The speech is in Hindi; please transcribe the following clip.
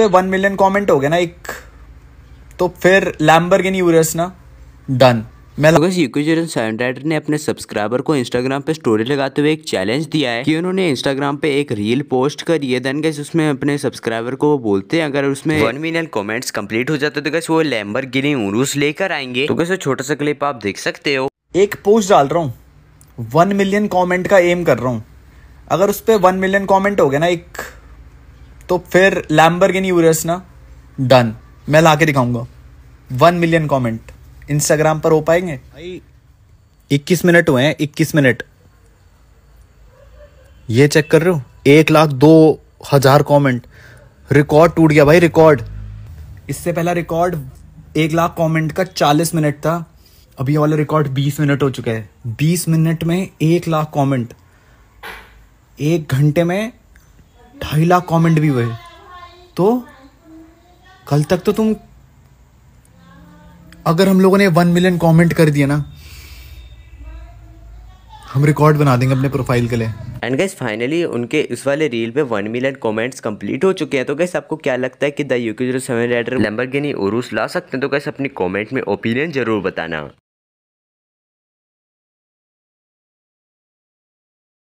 पे वन मिलियन कॉमेंट हो गया ना एक तो फिर लैम्बर गिन यूरस ना डन मैं तो ने अपने सब्सक्राइबर को इंस्टाग्राम पे स्टोरी लगाते हुए एक चैलेंज दिया है कि उन्होंने इंस्टाग्राम पे एक रील पोस्ट करी है देन गैस उसमें अपने सब्सक्राइबर को वो बोलते हैं अगर उसमें वन मिलियन कमेंट्स कंप्लीट हो जाते तो गैस वो लैम्बर गिरी उरूस लेकर आएंगे तो कैसे छोटा सा क्लिप आप देख सकते हो एक पोस्ट डाल रहा हूँ वन मिलियन कॉमेंट का एम कर रहा हूँ अगर उस पर वन मिलियन कॉमेंट हो गया ना एक तो फिर लैम्बर यूरस ना डन मैं ला के दिखाऊंगा वन मिलियन कॉमेंट इंस्टाग्राम पर हो पाएंगे भाई इक्कीस मिनट हुए हैं इक्कीस मिनट ये चेक कर रहे हो एक लाख दो हजार कॉमेंट रिकॉर्ड टूट गया भाई रिकॉर्ड इससे पहला रिकॉर्ड एक लाख कमेंट का चालीस मिनट था अभी वाला रिकॉर्ड बीस मिनट हो चुका है बीस मिनट में एक लाख कमेंट एक घंटे में ढाई लाख कमेंट भी हुए तो कल तक तो तुम अगर हम लोगों ने वन मिलियन कमेंट कर दिया ना हम रिकॉर्ड बना देंगे अपने प्रोफाइल के लिए एंड गैस फाइनली उनके इस वाले रील पे वन मिलियन कमेंट्स कंप्लीट हो चुके हैं तो गैस आपको क्या लगता है कि the UK zero seven rider Lamborghini Urus ला सकते हैं तो गैस अपनी कमेंट में ओपिनियन जरूर बताना